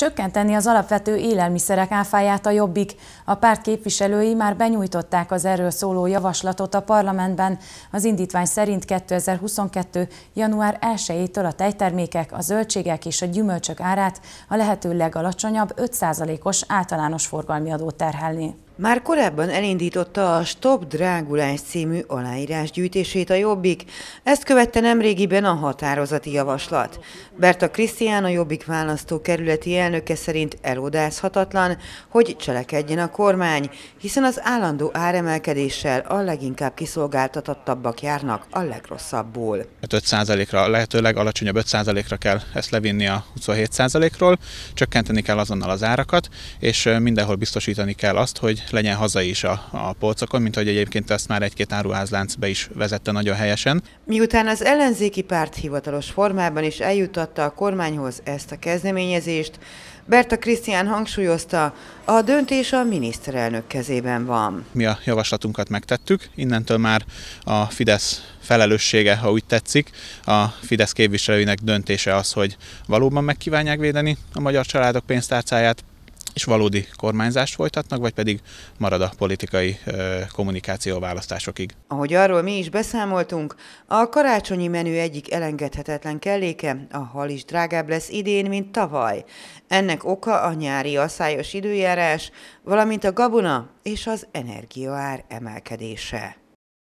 Csökkenteni az alapvető élelmiszerek áfáját a jobbik. A párt képviselői már benyújtották az erről szóló javaslatot a parlamentben. Az indítvány szerint 2022. január 1-től a tejtermékek, a zöldségek és a gyümölcsök árát a lehető legalacsonyabb 5%-os általános forgalmi adót terhelni. Már korábban elindította a Stop Drágulás című aláírásgyűjtését a Jobbik, ezt követte nemrégiben a határozati javaslat. Berta Krisztián a Jobbik választókerületi elnöke szerint elodázhatatlan, hogy cselekedjen a kormány, hiszen az állandó áremelkedéssel a leginkább kiszolgáltatottabbak járnak a legrosszabbul. 5%-ra, hát lehetőleg alacsonyabb 5%-ra kell ezt levinni a 27%-ról, csökkenteni kell azonnal az árakat, és mindenhol biztosítani kell azt, hogy legyen haza is a, a polcokon, mint hogy egyébként ezt már egy-két be is vezette nagyon helyesen. Miután az ellenzéki párt hivatalos formában is eljutatta a kormányhoz ezt a kezdeményezést, Berta Krisztián hangsúlyozta, a döntés a miniszterelnök kezében van. Mi a javaslatunkat megtettük, innentől már a Fidesz felelőssége, ha úgy tetszik, a Fidesz képviselőinek döntése az, hogy valóban megkívánják védeni a magyar családok pénztárcáját, és valódi kormányzást folytatnak, vagy pedig marad a politikai kommunikáció választásokig. Ahogy arról mi is beszámoltunk, a karácsonyi menü egyik elengedhetetlen kelléke, a hal is drágább lesz idén, mint tavaly. Ennek oka a nyári asszályos időjárás, valamint a gabona és az energiaár emelkedése.